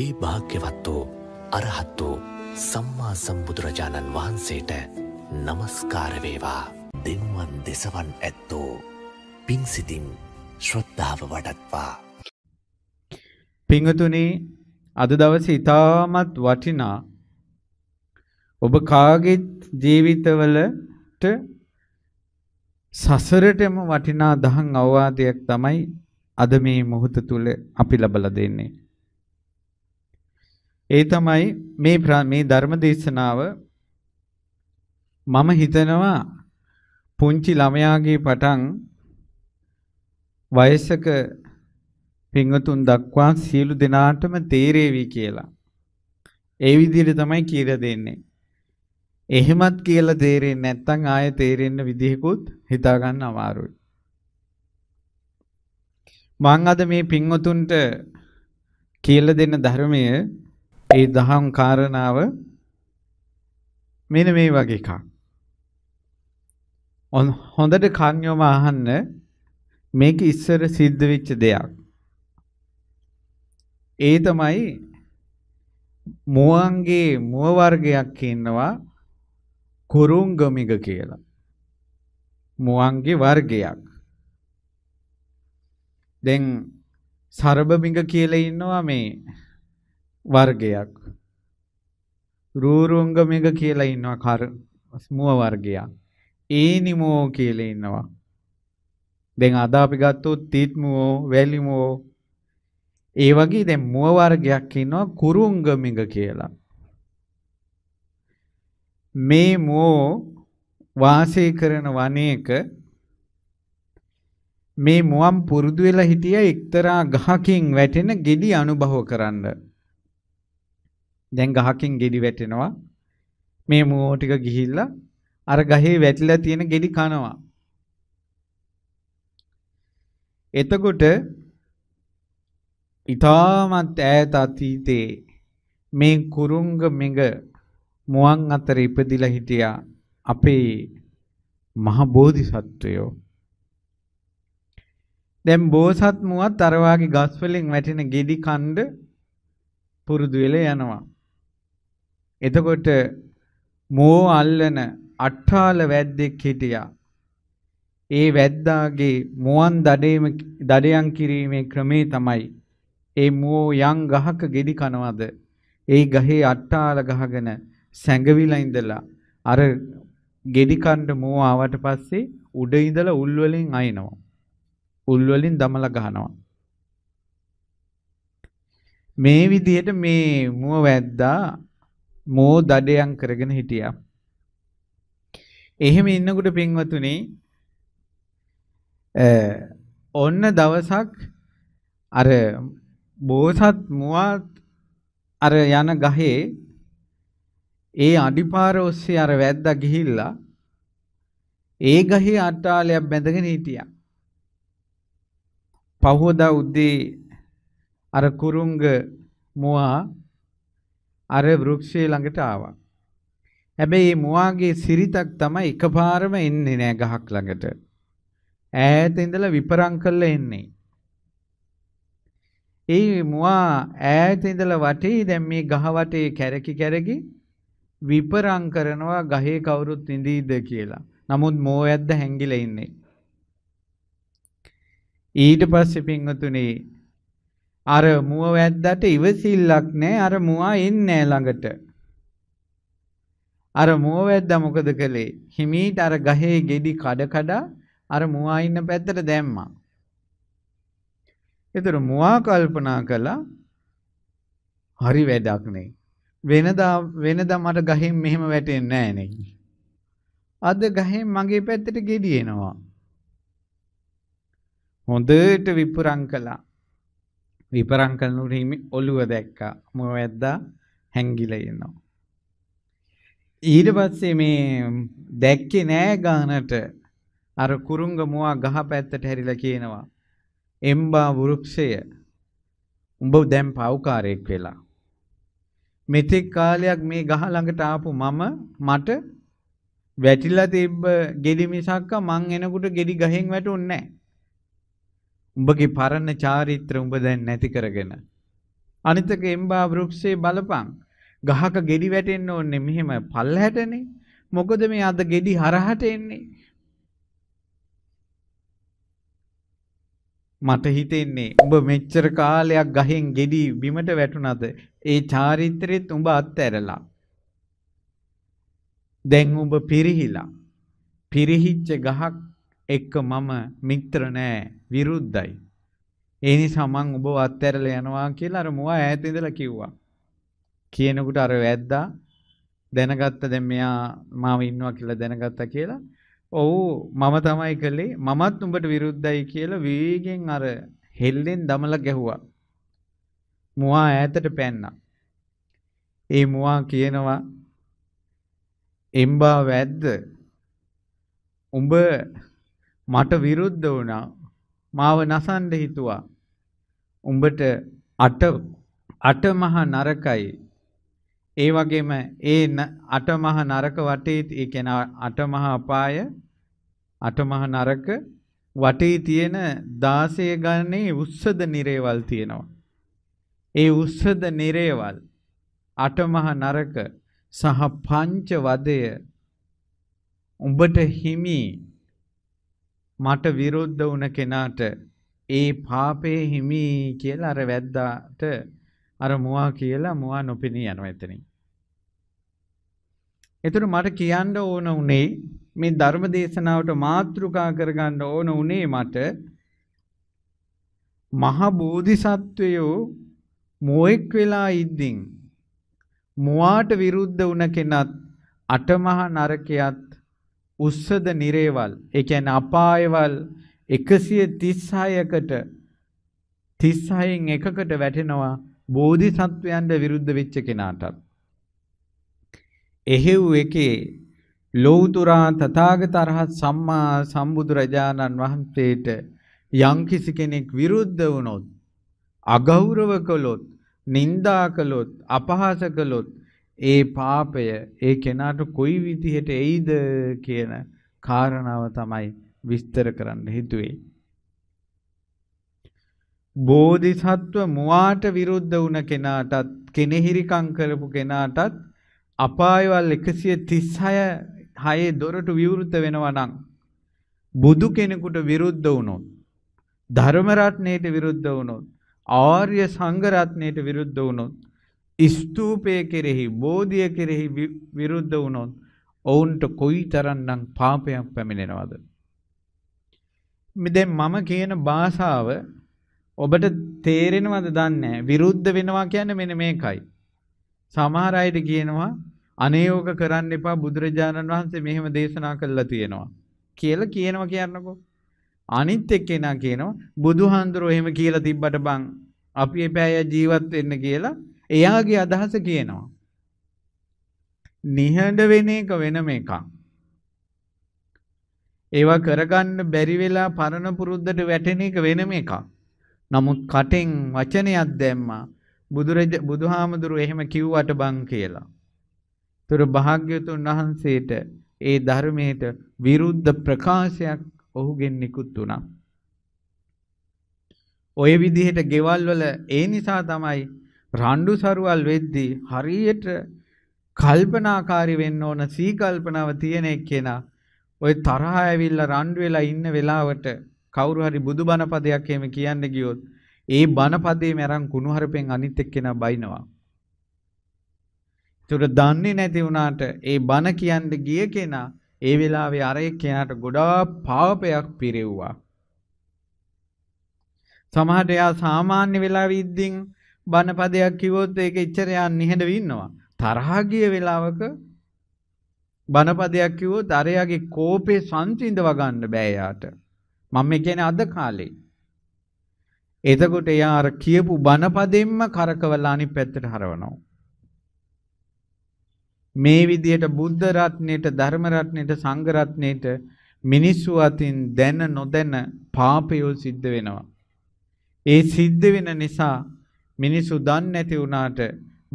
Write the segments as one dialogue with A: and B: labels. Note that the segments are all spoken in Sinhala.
A: ඒ භාග්‍යවත් වූ අරහත් වූ සම්මා සම්බුදුරජාණන් වහන්සේට නමස්කාරවේවා දෙවුවන් දෙසවන් ඇත්තෝ පින්සිතින් ශ්‍රද්ධාව වඩත්වා. පිංහතුනේ අද දවස ඉතාමත් වටිනා ඔබ කාගෙත් ජීවිතවලට සසරටම වටිනා දහන් අවවාදයක් තමයි අද මේ මොහොත තුළ අපි ලබල දෙන්නේ. ඒ තමයි මේ මේ ධර්ම දේශනාව මම හිතනවා පුංචි ළමයාගේ පටන් වයසක පින්වතුන් දක්වා සියලු දෙනාටම තේරෙවි කියලා. ඒ විදිහට තමයි කියලා දෙන්නේ. එහෙමත් කියලා තේරෙන්නේ නැත්නම් ආයෙ තේරෙන්න විදිහකුත් හිතා ගන්න අමාරුයි. මං අද මේ පින්වතුන්ට කියලා දෙන්න ධර්මය ඒ දහම් කාරණාව මෙන්න මේ වගේ එකක්. හොඳට කන් යොම අහන්න මේක ඉස්සර සිද්ධ වෙච්ච දෙයක්. ඒ තමයි මුවන්ගේ මුව වර්ගයක් ඉන්නවා කුරුංගමිග කියලා. මුවන්ගේ වර්ගයක්. දැන් සරබමිග කියලා ඉන්නවා මේ වර්ගයක්. රූරුංගමික කියලා ඉන්නවා කර මුව වර්ගයක්. ඒනිමෝ කියලා ඉන්නවා. දැන් අද අපි ගත්තොත් තීත්මුවෝ වැලිමුවෝ ඒ වගේ දැන් මුව වර්ගයක් ඉන්නවා කුරුංගමික කියලා. මේ මුව වාසය කරන වනයේක මේ මුවන් පුරුදු වෙලා හිටිය එක්තරා ගහකින් වැටෙන ගෙඩි අනුභව කරන්න. දැන් ගහකින් ගෙඩි වැටෙනවා. මේ මෝ ටික ගිහිල්ලා අර ගහේ වැටිලා තියෙන ගෙඩි කනවා. එතකොට ඊටමත් ඈත අතීතේ මේ කුරුංග මෙඟ මුවන් අතර ඉපදිලා හිටියා අපේ මහ බෝධිසත්වයෝ දැන් බෝසත් මුවත් අර වාගේ ගස් වලින් වැටෙන ගෙඩි කණ්ඩ පුරුදු වෙලා යනවා. එතකොට මෝ අල්ලන අට්ඨාල වැද්දෙක් හිටියා. ඒ වැද්දාගේ මුවන් දඩේම දඩයන් කිරීමේ ක්‍රමේ තමයි ඒ මෝ යම් ගහක ගෙඩි කනවද ඒ ගහේ අට්ටාල ගහගෙන සැඟවිලා ඉඳලා අර ගෙඩි කන්න මෝ ආවට පස්සේ උඩ ඉඳලා උල් වලින් අයිනවා. උල් වලින් දමලා ගහනවා. මේ විදිහට මේ මුව වැද්දා මෝ දඩයන් කරගෙන හිටියා. එහෙම ඉන්නකොට පින්වතුනි ඔන්න දවසක් අර බෝසත් මුවත් අර යන ගහේ ඒ අඩිපාර ඔස්සේ අර වැද්දා ගිහිල්ලා ඒ ගහේ අට්ටාලයක් බැඳගෙන හිටියා. පහෝදා උද්දී අර කුරුංග මුවා අර වෘක්ෂය ළඟට ආවා. හැබැයි මුවාගේ සිරිතක් තමයි එකපාරම එන්නේ නෑ ගහක් ළඟට. ඈත ඉඳලා විපරම් කරලා එන්නේ. ඒ මුවා ඈත ඉඳලා වටේ දැන් මේ ගහ වටේ කැරකි කැරකි විපරම් කරනවා ගහේ කවුරුත් ඉඳීද කියලා. නමුත් මෝවැද්ද හැංගිලා ඉන්නේ. ඊට පස්සේ පින්වතුනේ අර මුව වැද්දට ඉවසිල්ලක් නැහැ අර මුවා එන්නේ ළඟට අර මුව වැද්දා මොකද කළේ හිමීට අර ගහේ ගෙඩි කඩ කඩ අර මුවා ඉන්න පැත්තට දැම්මා ඒතර මුවා කල්පනා කළා හරි වැඩක් නේ වෙනදා වෙනදා මට ගහෙන් මෙහෙම වැටෙන්නේ නැහැ නේ අද ගහෙන් මගේ පැත්තට ගෙඩි එනවා හොඳට විපුරම් කළා විපරම් කරනකොට හිමි ඔළුව දැක්කා. මොවැද්දා හැංගිලා ඉනවා. ඊට පස්සේ මේ දැක්කේ නෑ ගානට අර කුරුංග මුවා ගහ පැත්තට හැරිලා කියනවා. එම්බා වෘක්ෂය උඹ දැන් පව්කාරයෙක් වෙලා. මෙතෙක් කාලයක් මේ ගහ ළඟට ආපු මම මට වැටිලා තිබ්බ ගෙඩි මිසක්ක මං එනකොට ගෙඩි ගහෙන් වැටුන්නේ නැහැ. උඹගේ පරණ චාරිත්‍ර උඹ දැන් නැති කරගෙන. අනිතක එම්බා වෘක්ෂේ බලපං. ගහක ගෙඩි වැටෙන්න ඕනේ මෙහෙම පල්ලහැටනේ. මොකද මේ අද ගෙඩි හරහට එන්නේ. මට හිතෙන්නේ උඹ මෙච්චර කාලයක් ගහෙන් ගෙඩි බිමට වැටුණද ඒ චාරිත්‍රෙත් උඹ අත්ඇරලා. දැන් උඹ පිරිහිලා. පිරිහිච්ච ගහක් එක්ක මම මිත්‍ර නෑ විරුද්ධයි. ඒ නිසා මං ඔබව අත්හැරලා යනවා කියලා අර මුවා ඈත ඉඳලා කිව්වා. කියනකොට අර වැද්දා දැනගත්ත දැන් මෙයා මාව ඉන්නවා කියලා දැනගත්තා කියලා. ඔව් මම තමයි කළේ මමත් උඹට විරුද්ධයි කියලා වේගෙන් අර හෙල්ලෙන් දමලා ගැහුවා. මුවා ඈතට පැන්නා. ඒ මුවා කියනවා එම්බා වැද්ද උඹ මට විරුද්ධ වුණා. මාව නසන්න හිතුවා. උඹට අට අට මහා නරකයි. ඒ වගේම ඒ අට මහා නරක වටේ ඒ කියන්නේ අට මහා අපාය අට මහා නරක වටේ තියෙන 16 ගණනේ උස්සද නිරේවල් තියෙනවා. ඒ උස්සද නිරේවල් අට මහා නරක සහ පංච වදය උඹට හිමි මට විරුද්ධ වුණ කෙනාට ඒ පාපේ හිමි කියලා අර වැද්දාට අර මුවා කියලා මුවා නොපෙනී යනවා එතනින්. එතකොට මට කියන්න ඕන උනේ මේ ධර්ම දේශනාවට මාතෘකා කරගන්න ඕන උනේ මට මහ බෝධිසත්වයෝ මොෙක් වෙලා ඉද්දින් මුවාට විරුද්ධ වුණ කෙනත් අටමහා නරකයත් උස්සද නිරේවල් ඒ කියන්නේ අපායවල් 136කට 36න් එකකට වැටෙනවා බෝධිසත්වයන්ට විරුද්ධ වෙච්ච කෙනාටත්. එහෙව් එකේ ලෞතුරා තථාගතරහත් සම්මා සම්බුදුරජාණන් වහන්සේට යම්කිසි කෙනෙක් විරුද්ධ වුණොත් අගෞරව කළොත් නින්දා කළොත් අපහාස කළොත් ඒ පාපය ඒ කෙනාට කොයි විදිහට එයිද කියන කාරණාව තමයි විස්තර කරන්න හිතුවේ. බෝධිසත්ව මුවාට විරුද්ධ වුණ කෙනාටත් කෙනෙහිරිකම් කරපු කෙනාටත් අපායවල් 136 හයේ දොරටු විවෘත වෙනවා නම් බුදු කෙනෙකුට විරුද්ධ වුණොත් ධර්ම රත්නයට විරුද්ධ වුණොත් ආර්ය සංඝ රත්නයට විරුද්ධ වුණොත් ස්තූපය කෙරෙහි බෝධිය කෙරෙහි විරුද්ධ වුණොත් ඔවුන්ට කොයි තරන්නම් පාපයක් පැමිණෙනවද. මෙදැන් මම කියන භාෂාව ඔබට තේරෙනවද දන්නේ විරුද්ධ වෙනවා කියන්නේ මෙන්න මේකයි. සමහර අයට කියනවා අනේෝග කරන්න එපා බුදුරජාණන් වහන්සේ මෙහෙම දේශනා කළා තියෙනවා කියලා කියනවා කියන්නකෝ. අනිත් එක්කෙනා කියනවා බුදුහාඳුරෝ එහෙම කියලා තිබ්බට බං අපි එපෑය ජීවත් වෙන්න කියලා එයාගේ අදහස කියනවා. නිහඬ වෙන එක වෙනම එකක්. ඒවා කරගන්න බැරි වෙලා පරණ පුරුද්දට වැටෙන එක වෙනම එකක්. නමුත් කටෙන් වචනයක් දැම්මා බුදුරජ බුදුහාමුදුරු එහෙම කිව්වට බං කියලා. තුර භාග්‍යතුන් වහන්සේට ඒ ධර්මයට විරුද්ධ ප්‍රකාශයක් ඔහුගෙන් නිකුත් වුණා. ඔය විදිහට ගෙවල් වල ඒ නිසා තමයි රණ්ඩු සරුවල් වෙද්දී හරියට කල්පනාකාරී වෙන්න ඕන සීකල්පනාව තියෙන එක්කෙනා ওই තරහ ඇවිල්ලා රණ්ඩු වෙලා ඉන්න වෙලාවට කවුරු හරි බුදුබණ පදයක් එහෙම කියන්න ගියොත් ඒ බණ පදේම අරන් කුණුහරුපෙන් අනිත් එක්කෙනා බයිනවා. ඒතර දන්නේ නැති වුණාට ඒ බණ කියන්න ගිය කෙනා ඒ වෙලාවේ අර එක්කෙනාට ගොඩාක් පාපයක් පිරෙව්වා. සමහරට එයා සාමාන්‍ය වෙලාවෙ ඉද්දින් බන පදයක් කිව්වොත් ඒක ඉච්චර යන්නේ හෙඳ වින්නවා. තරහා ගිය වෙලාවක බන පදයක් කිව්වොත් අරයාගේ කෝපේ සංසිඳව ගන්න බෑ යාට. මම මේ කියන්නේ අද කාලේ. එතකොට එයා අර කියපු බන පදෙන්ම කරකවලා අනිත් පැත්තට හරවනවා. මේ විදිහට බුද්ධ රත්නයේට ධර්ම රත්නයේට සංඝ රත්නයේට මිනිස්සු අතින් දැන නොදැන පාපයෝ සිද්ධ වෙනවා. ඒ සිද්ධ වෙන නිසා මිනිසු දන්නේ නැති වුණාට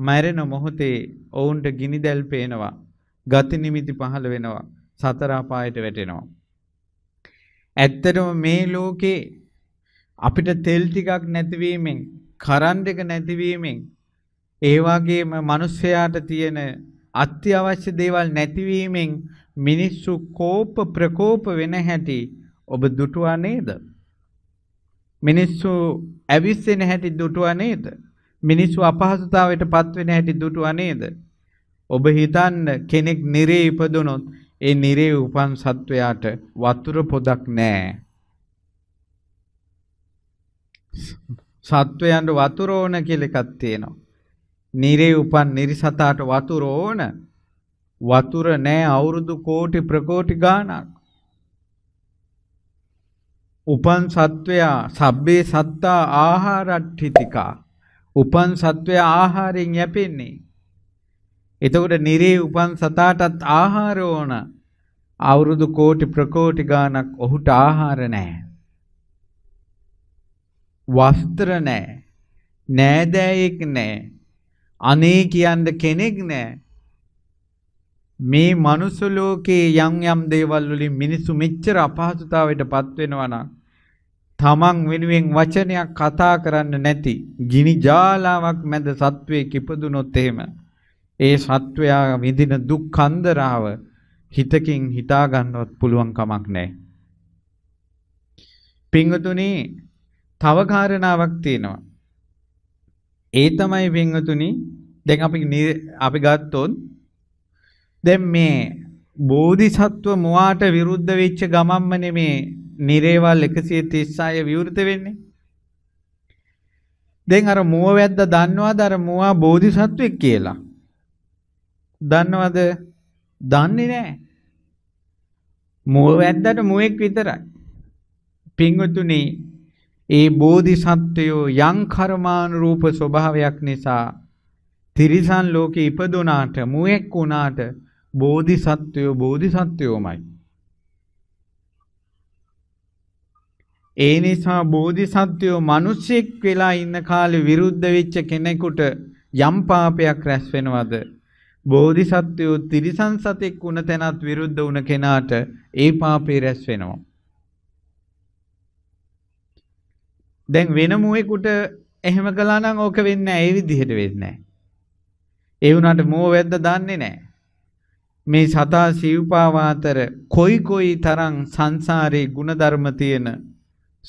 A: මැරෙන මොහොතේ ඔවුන්ට ගිනිදැල් පේනවා. ගති නිමිති පහළ වෙනවා. සතර අපායට වැටෙනවා. ඇත්තටම මේ ලෝකේ අපිට තෙල් ටිකක් නැතිවීමෙන්, කරන්ට් එක නැතිවීමෙන්, ඒ වගේම මිනිස්යාට තියෙන අත්‍යවශ්‍ය දේවල් නැතිවීමෙන් මිනිස්සු කෝප ප්‍රකෝප වෙන හැටි ඔබ දුටුවා නේද? මිනිස්සු ඇවිස්සෙන හැටි දුටුවා නේද? මිනිස්සු අපහසුතාවයට පත්වෙන හැටි දුටුවා නේද? ඔබ හිතන්න කෙනෙක් නිරේ ඉපදුනොත් ඒ නිරේ උපන් සත්වයාට වතුර පොදක් නෑ. සත්වයන්ට වතුර ඕන කියලා එකක් තියෙනවා. නිරේ උපන් නිරිසතාට වතුර ඕන. වතුර නෑ අවුරුදු කෝටි ප්‍රකෝටි ගාණක්. උපන් සත්වයා සබ්බේ සත්තා ආහාරට්ඨිතිකා උපන් සත්වයා ආහාරයෙන් යැපෙන්නේ එතකොට නිරේ උපන් සතාටත් ආහාර ඕන අවුරුදු කෝටි ප්‍රකෝටි ගාණක් ඔහුට ආහාර නැහැ වස්ත්‍ර නැහැ නෑදෑයෙක් නැහැ අනේ කියන්න කෙනෙක් නැහැ මේ මනුස්ස ලෝකේ යම් යම් දේවල් වලින් මිනිස්සු මෙච්චර අපහසුතාවයට පත් වෙනවා නම් තමන් වෙනුවෙන් වචනයක් කතා කරන්න නැති ගිනි ජාලාවක් මැද සත්වයෙක් ඉපදුනොත් එහෙම ඒ සත්වයා විඳින දුක් කන්දරාව හිතකින් හිතා ගන්නවත් පුළුවන් කමක් නැහැ. පින්වතුනි තව කාරණාවක් තියෙනවා. ඒ තමයි පින්වතුනි දැන් අපි අපි ගත්තොත් දැන් මේ බෝධිසත්ව මුවාට විරුද්ධ වෙච්ච ගමම්ම නෙමේ නිරේවල් 136 විවෘත වෙන්නේ. දැන් අර මුවවැද්ද දන්නවද අර මුවා බෝධිසත්වෙක් කියලා? දන්නවද? දන්නේ නැහැ. මුවවැද්දට මුවෙක් විතරයි. පින්වතුනි, ඒ බෝධිසත්වයෝ යම් කර්මානුරූප ස්වභාවයක් නිසා තිරිසන් ලෝකේ ඉපදුනාට මුවෙක් වුණාට බෝධිසත්වයෝ බෝධිසත්වයෝමයි. ඒ නිසා බෝධිසත්වයෝ මිනිස්සෙක් වෙලා ඉන්න කාලේ විරුද්ධ වෙච්ච කෙනෙකුට යම් පාපයක් රැස් වෙනවද? බෝධිසත්වයෝ තිරිසන් සතෙක් වුණ තැනත් විරුද්ධ වුණ කෙනාට ඒ පාපේ රැස් වෙනවා. දැන් වෙන මුවෙකුට එහෙම කළා නම් ඕක වෙන්නේ නැහැ. ඒ විදිහට වෙන්නේ නැහැ. ඒ වුණාට මෝ වැද්ද දන්නේ නැහැ. මේ සතා සිව්පාව අතර කොයි කොයි තරම් සංසාරේ ಗುಣධර්ම තියෙන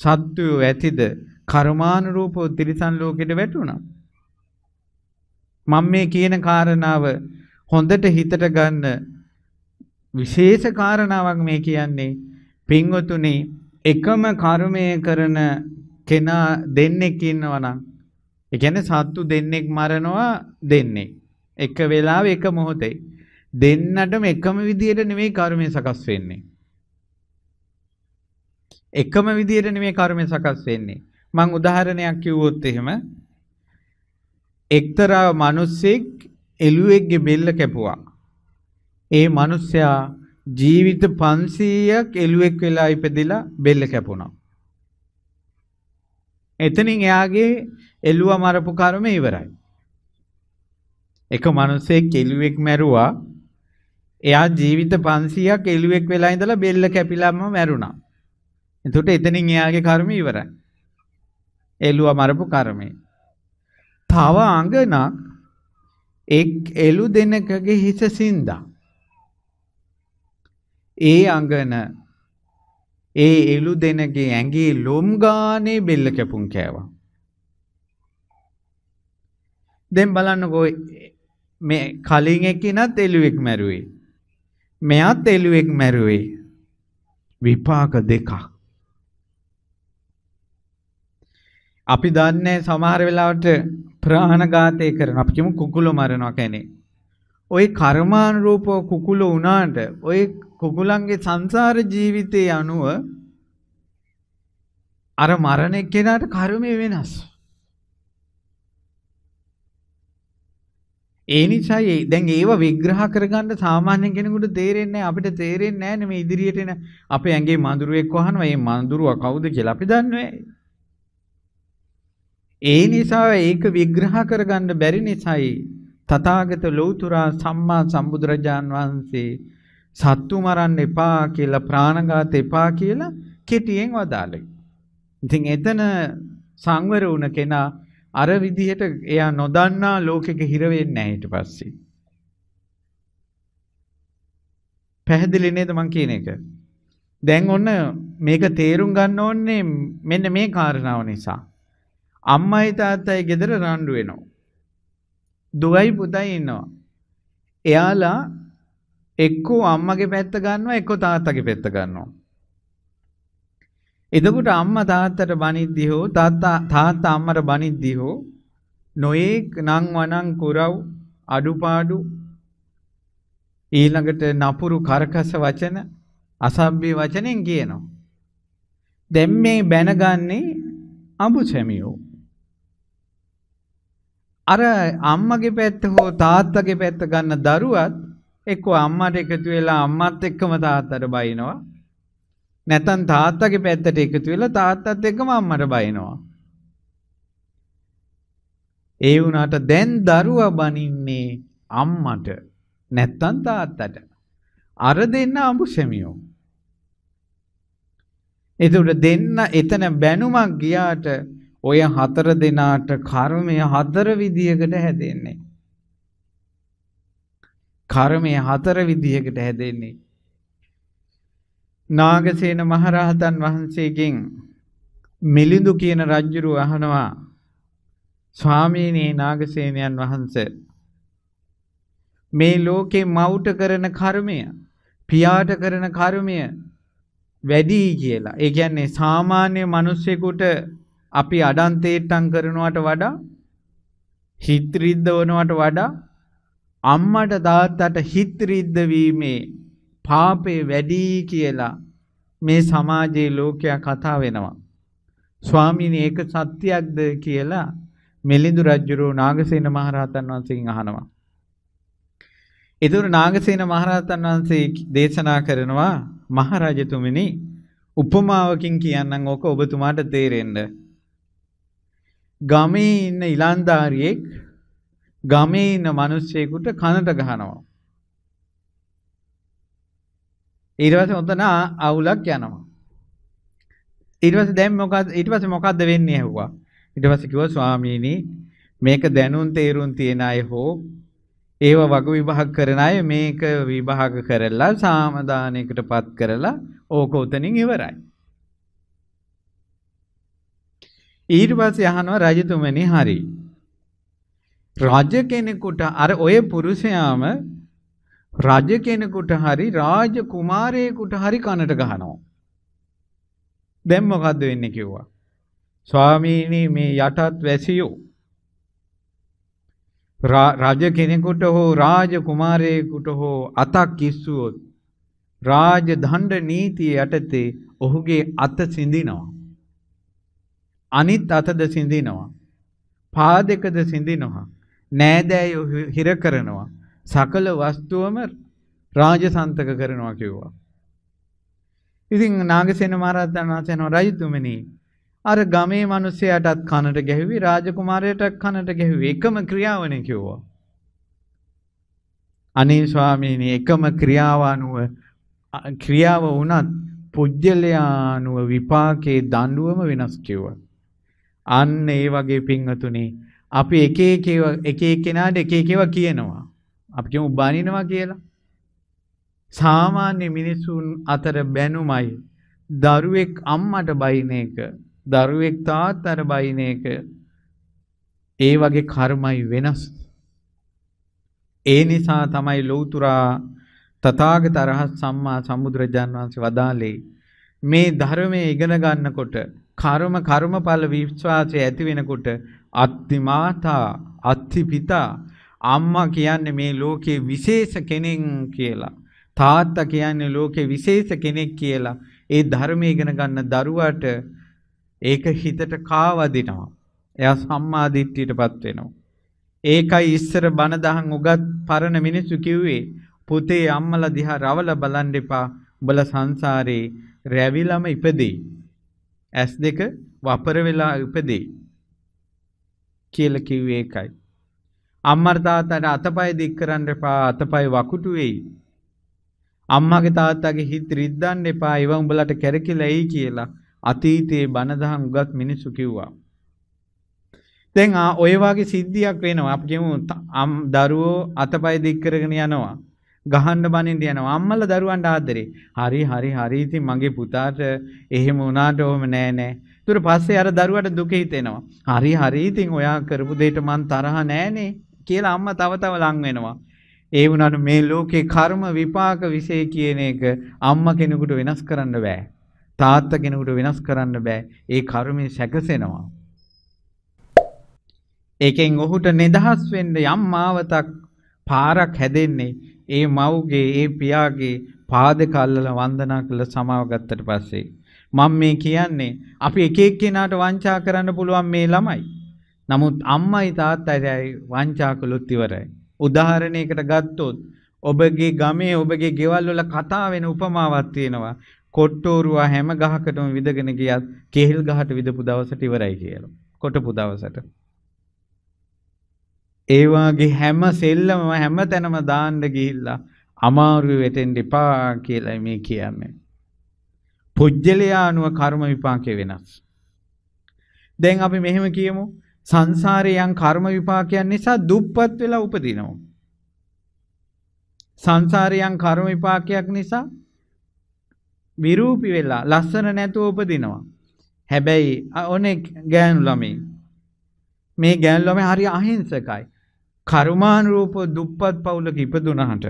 A: සත්වයෝ ඇතිද කර්මානුරූපව තිරිසන් ලෝකෙට වැටුණා. මම මේ කියන කාරණාව හොඳට හිතට ගන්න විශේෂ කාරණාවක් මේ කියන්නේ පින්වතුනි එකම කර්මය කරන කෙනා දෙන්නෙක් ඉන්නවා නම් ඒ කියන්නේ සත්තු දෙන්නෙක් මරනවා දෙන්නේ එක වෙලාවෙ එක මොහොතේ දෙන්නටම එකම විදියට නෙමෙයි කර්මය සකස් වෙන්නේ එකම විදියට නෙමෙයි කර්මය සකස් වෙන්නේ. මං උදාහරණයක් කිව්වොත් එහෙම එක්තරා මිනිසෙක් එළුවෙක්ගේ බෙල්ල කැපුවා. ඒ මිනිසයා ජීවිත 500ක් එළුවෙක් වෙලා ඉපදිලා බෙල්ල කැපුණා. එතනින් එයාගේ එළුව මරපු කර්මය ඉවරයි. එක මිනිසෙක් එළුවෙක් මැරුවා. එයා ජීවිත 500ක් එළුවෙක් වෙලා ඉඳලා බෙල්ල කැපිලාම මැරුණා. එතකොට එතනින් එයාගේ කර්ම ඉවරයි. එළුව මරපු කර්මය. තව අඟනක් එක් එළු දෙනකගේ හිස සින්දා. ඒ අඟන ඒ එළු දෙනගේ ඇඟේ ලොම් ගානේ බෙල්ල කැපුම් කෑවා. දැන් බලන්නකෝ මේ කලින් එක්කිනත් එළුවෙක් මැරුවේ. මෙයත් එළුවෙක් මැරුවේ. විපාක දෙකක්. අපි දන්නේ සමහර වෙලාවට ප්‍රාණඝාතය කරන අපි කියමු කුකුලෝ මරනවා කියන්නේ. ওই කර්මානුරූපව කුකුලෝ වුණාට ওই කුකුලන්ගේ සංසාර ජීවිතයේ අනුව අර මරණ එක්කෙනාට කර්මය වෙනස්. ඒ නිසා දැන් ඒව විග්‍රහ කරගන්න සාමාන්‍ය කෙනෙකුට තේරෙන්නේ අපිට තේරෙන්නේ නැහැ මේ ඉදිරියට එන අපේ ඇඟේ මඳුරුවෙක් වහනවා මේ මඳුරුවා කවුද කියලා අපි දන්නේ නැහැ. ඒ නිසා ඒක විග්‍රහ කරගන්න බැරි නිසායි තථාගත ලෞතුරා සම්මා සම්බුදුරජාන් වහන්සේ සත්තු මරන්න එපා කියලා ප්‍රාණඝාත එපා කියලා කෙටියෙන් වදාළේ. ඉතින් එතන සංවර වුණ කෙනා අර විදිහට එයා නොදන්නා ලෝකෙක හිර වෙන්නේ නැහැ ඊට පස්සේ. පැහැදිලි නේද මං කියන එක? දැන් ඔන්න මේක තේරුම් ගන්න ඕනේ මෙන්න මේ කාරණාව නිසා. අම්මයි තාත්තයි ගෙදර රණ්ඩු වෙනවා. දුවයි පුතයි ඉන්නවා. එයාලා එක්කෝ අම්මගේ පැත්ත ගන්නවා එක්කෝ තාත්තගේ පැත්ත ගන්නවා. එතකොට අම්මා තාත්තට බනිද්දි හෝ තාත්තා තාත්තා අම්මට බනිද්දි හෝ නොයේක් නං වනං කුරව් අඩුපාඩු ඊළඟට නපුරු කරකස වචන අසභ්‍ය වචනෙන් කියනවා. දැන් මේ බැනගන්නේ අඹු සැමියෝ. අර අම්මගේ පැත්ත හෝ තාත්තගේ පැත්ත ගන්න දරුවත් එක්කෝ අම්මට එකතු වෙලා අම්මත් එක්කම තාත්තට බයිනවා. නැතන් තාත්තගේ පැත්තට එකතු වෙලා තාත්තත් එක්කම අම්මට බයිනවා. ඒ වුණාට දැන් දරුවා බනින්නේ අම්මට නැත්තම් තාත්තට. අර දෙන්න අඹුසැමියෝ. එතකොට දෙන්න එතන බැනුමක් ගියාට ඔය හතර දෙනාට කර්මය හතර විදියකට හැදෙන්නේ. කර්මය හතර විදියකට හැදෙන්නේ. නාගසේන මහරහතන් වහන්සේගෙන් මිලිඳු කියන රජුරු අහනවා ස්වාමීනී නාගසේනයන් වහන්ස මේ ලෝකේ මවුට කරන කර්මය පියාට කරන කර්මය වැඩි කියලා. ඒ කියන්නේ සාමාන්‍ය මිනිස්සෙකුට අපි අඩන්තේට්ටම් කරනවට වඩා හිත රිද්දවනවට වඩා අම්මට තාත්තට හිත රිද්ද වීමේ පාපේ වැඩි කියලා මේ සමාජයේ ලෝකයා කතා වෙනවා. ස්වාමීනි ඒක සත්‍යයක්ද කියලා මිලිඳු රජුරෝ නාගසේන මහරහතන් වහන්සේගෙන් අහනවා. ඒතර නාගසේන මහරහතන් වහන්සේ දේශනා කරනවා මහරජතුමනි උපමාවකින් කියන්නම් ඕක ඔබතුමාට තේරෙන්න. ගමේ ඉන්න ඉලන්දාරියෙක් ගමේ ඉන්න මිනිස්සෙකුට කනට ගහනවා. ඊට පස්සේ උතන අවුලක් යනවා. ඊට පස්සේ දැන් මොකද ඊට පස්සේ මොකද්ද වෙන්නේ ඇහුවා. ඊට පස්සේ කිව්වා ස්වාමීනි මේක දැනුම් තේරුම් තියන අය හෝ ඒව වග විභාග කරන අය මේක විභාග කරලා සාමදානයකටපත් කරලා ඕක උතනින් ඉවරයි. ඊට පස්සේ අහනවා රජතුමනි හරි. රජ කෙනෙකුට අර ඔය පුරුෂයාම රජ කෙනෙකුට හරි රාජ කුමාරයෙකුට හරි කනට ගහනවා. දැන් මොකද්ද වෙන්නේ කිව්වා. ස්වාමීනි මේ යටත් වැසියෝ රාජ කෙනෙකුට හෝ රාජ කුමාරයෙකුට හෝ අතක් කිස්සුවොත් රාජ දණ්ඩ නීතිය යටතේ ඔහුගේ අත සිඳිනවා. අනිත් අතද සිඳිනවා. පා දෙකද සිඳිනවා. නෑදෑයෝ හිර කරනවා. සකල වස්තුවම රාජසන්තක කරනවා කිව්වා. ඉතින් නාගසේන මහරහතන් වහන්සේ නෝ රජතුමනි අර ගමේ මිනිස්සයාටත් කනට ගැහුවේ රාජකුමාරයාටත් කනට ගැහුවේ එකම ක්‍රියාවනේ කිව්වා. අනේ ස්වාමීනි එකම ක්‍රියාව අනුව ක්‍රියාව වුණත් පුජ්‍යලයානුව විපාකේ දඬුවම වෙනස් කිව්වා. අන්න ඒ වගේ පින්වතුනි අපි එක එක එක එක්කෙනාට එක එක ඒවා කියනවා. අපි කියමු බනිනවා කියලා. සාමාන්‍ය මිනිසුන් අතර බැනුමයි දරුවෙක් අම්මට බයින එක, දරුවෙක් තාත්තට බයින එක ඒ වගේ කර්මයි වෙනස්. ඒ නිසා තමයි ලෞතුරා තථාගත රහත් සම්මා සම්බුදුරජාන් වහන්සේ වදාළේ මේ ධර්මයේ ඉගෙන ගන්නකොට කර්ම කර්මඵල විශ්වාසය ඇති වෙනකොට අත්ති මාතා අත්ති පිතා අම්මා කියන්නේ මේ ලෝකේ විශේෂ කෙනෙක් කියලා තාත්තා කියන්නේ ලෝකේ විශේෂ කෙනෙක් කියලා ඒ ධර්මය ඉගෙන ගන්න දරුවාට ඒක හිතට කාවදිනවා එයා සම්මා දිට්ඨියටපත් වෙනවා ඒකයි ඉස්සර බණ දහන් උගත් පරණ මිනිස්සු කිව්වේ පුතේ අම්මලා දිහා රවල බලන් එපා උඹලා සංසාරේ රැවිලම ඉපදෙයි ඇස් දෙක වපර වෙලා උපදෙයි කියලා කිව්වේ ඒකයි. අම්මර තාත්තට අතපය දික් කරන්න එපා අතපය වකුටු වෙයි. අම්මගේ තාත්තගේ හිත රිද්දන්න එපා ඒව උඹලට කැරකිලා එයි කියලා අතීතයේ බණදහම් උගත් මිනිස්සු කිව්වා. දැන් ඔය වගේ සිද්ධියක් වෙනවා අපි කියමු දරුවෝ අතපය දික් කරගෙන යනවා. ගහන්න බනින්න යනවා අම්මලා දරුවන්ට ආදරේ. හරි හරි හරි ඉතින් මගේ පුතාට එහෙම වුණාට ඕම නෑ නෑ. ඊට පස්සේ අර දරුවට දුක හිතෙනවා. හරි හරි ඉතින් ඔයා කරපු දෙයට මං තරහ නෑනේ කියලා අම්මා තව තව ලං වෙනවා. ඒ වුණාට මේ ලෝකේ කර්ම විපාක વિશે කියන එක අම්මා කෙනෙකුට වෙනස් කරන්න බෑ. තාත්තා කෙනෙකුට වෙනස් කරන්න බෑ. ඒ කර්මය සැකසෙනවා. ඒකෙන් ඔහුට නිදහස් වෙන්න යම් ආවතක් පාරක් හැදෙන්නේ ඒ මව්ගේ ඒ පියාගේ පාදක අල්ලලා වන්දනා කළ සමාව ගත්තට පස්සේ මම මේ කියන්නේ අපි එක එක්කෙනාට වංචා කරන්න පුළුවන් මේ ළමයි. නමුත් අම්මයි තාත්තයි වංචා කළොත් ඉවරයි. උදාහරණයකට ගත්තොත් ඔබගේ ගමේ ඔබගේ ගෙවල් වල කතා වෙන උපමාවක් තියෙනවා. කොට්ටෝරුවා හැම ගහකටම විදගෙන ගියත් කෙහෙල් ගහට විදපු දවසට ඉවරයි කියලා. කොටපු දවසට. ඒ වාගේ හැම සෙල්ලම හැම තැනම දාන්න ගිහිල්ලා අමාරු වෙතෙන් දෙපා කියලා මේ කියන්නේ. පුජ්‍යලයානුව කර්ම විපාකේ වෙනස්. දැන් අපි මෙහෙම කියමු සංසාරේ යම් කර්ම විපාකයන් නිසා දුප්පත් වෙලා උපදිනවා. සංසාරේ යම් කර්ම විපාකයක් නිසා විරූපී වෙලා ලස්සන නැතුව උපදිනවා. හැබැයි ඔනේ ගෑනු ළමයි මේ ගෑනු ළමයි හරි අහිංසකයි. කර්මානුරූපව දුප්පත් පවුලක ඉපදුනහට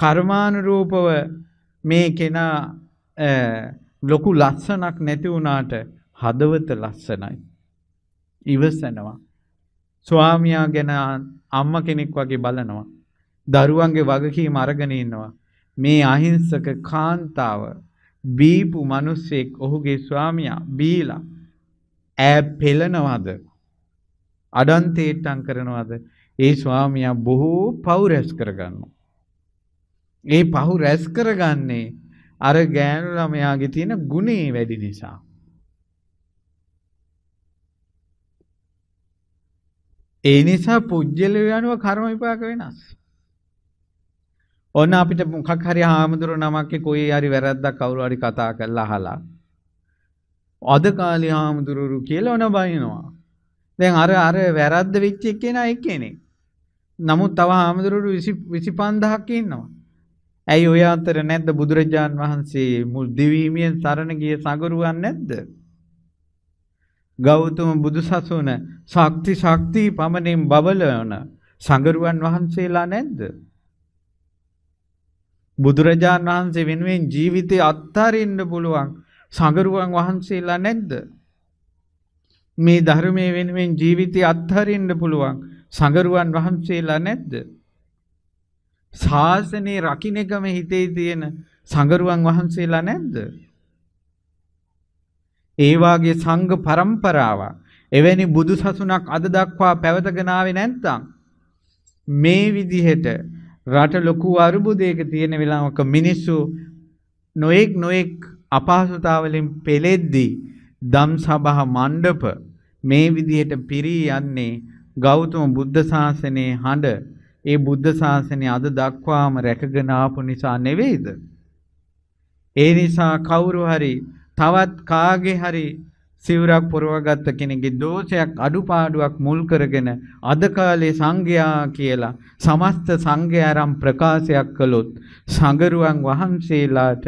A: කර්මානුරූපව මේ කෙනා ලොකු ලස්සනක් නැති වුණාට හදවත ලස්සනයි. ඉවසනවා. ස්වාමියා ගැන අම්ම කෙනෙක් වගේ බලනවා. දරුවන්ගේ වගකීම අරගෙන ඉන්නවා. මේ අහිංසක කාන්තාව බීපු මිනිස්සෙක් ඔහුගේ ස්වාමියා බීලා ඈ පෙළනවද? අඩන්තේට්ටම් කරනවද? ඒ ස්වාමියා බොහෝ පව් රැස් කරගන්නවා. ඒ පහු රැස් කරගන්නේ අර ගෑනු ළමයාගේ තියෙන ගුණේ වැඩි නිසා. ඒ නිසා පුජ්‍යලය යනුව කර්ම විපාක වෙනස්. ඔන්න අපිට මොකක් හරි ආමඳුර නමක් කොයි හරි වැරද්දක් කවුරු හරි කතා කරලා අහලා අද කාලේ ආමඳුරු කියලා ඔන බනිනවා. දැන් අර අර වැරද්ද වෙච්ච එක්කෙනා එක්කෙනෙක්. නමුත් තව හාමුදුරුවරු විසි පන්දහක් ඉන්නවා. ඇයි ඔය අතර නැද්ද බුදුරජාන් වහන්සේ මුල් දිවීමියෙන් සරණ ගිය සගරුවන් නැද්ද? ගෞතම බුදුසසුන ශක්ති ශක්ති පමණින් බබලන සඟරුවන් වහන්සේලා නැද්ද? බුදුරජාන් වහන්සේ වෙනුවෙන් ජීවිතේ අත්හරින්න පුළුවන් සඟරුවන් වහන්සේලා නැද්ද? මේ ධර්මයේ වෙනුවෙන් ජීවිතේ අත්හරින්න පුළුවන් සඟරුවන් වහන්සේලා නැද්ද? ශාසනේ රකින්නකම හිතේ තියෙන සඟරුවන් වහන්සේලා නැද්ද? ඒ වාගේ සංඝ પરම්පරාව එවැනි බුදු සසුනක් අද දක්වා පැවතගෙන ආවේ නැත්නම් මේ විදිහට රට ලොකු අරුබුදයක තියෙන වෙලාවක මිනිස්සු නොඑක් නොඑක් අපහසුතාවලින් පෙළෙද්දී දම් සභා මණ්ඩප මේ විදිහට පිරී යන්නේ ගෞතම බුද්ධ ශාසනයේ හඬ ඒ බුද්ධ ශාසනය අද දක්වාම රැකගෙන ආපු නිසා නෙවෙයිද? ඒ නිසා කවුරු හරි තවත් කාගේ හරි සිවුරක් පොරවගත්ත කෙනෙක්ගේ දෝෂයක් අඩුපාඩුවක් මුල් කරගෙන අද කාලේ සංඝයා කියලා සමස්ත සංඝයාරම් ප්‍රකාශයක් කළොත් සංගරුවන් වහන්සේලාට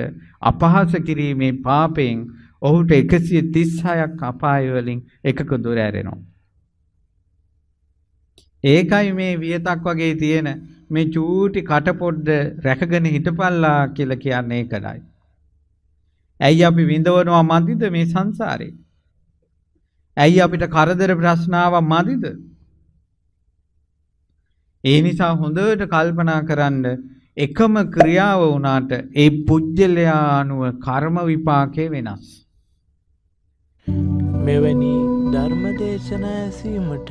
A: අපහාස කිරීමේ පාපයෙන් ඔහුට 136ක් අපාය වලින් එකක දොර ඇරෙනවා ඒකයි මේ වියතක් වගේ තියෙන මේ චූටි කටපොඩ්ඩ රැකගෙන හිටපල්ලා කියලා කියන්නේ ඒකයි. ඇයි අපි විඳවනවා මදිද මේ සංසාරේ? ඇයි අපිට කරදර ප්‍රශ්නාව මදිද? ඒ නිසා හොඳට කල්පනා කරන්න එකම ක්‍රියාව වුණාට ඒ පුජ්‍යලයා අනුව කර්ම විපාකේ වෙනස්. මෙවැනි ධර්ම දේශනා ඇසීමට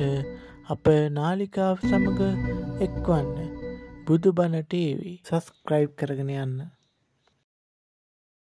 A: අප නාලිකාව සමඟ එක්වන්න බුදු බණටේවී සස්ක්‍රයිබ් කරගෙන යන්න.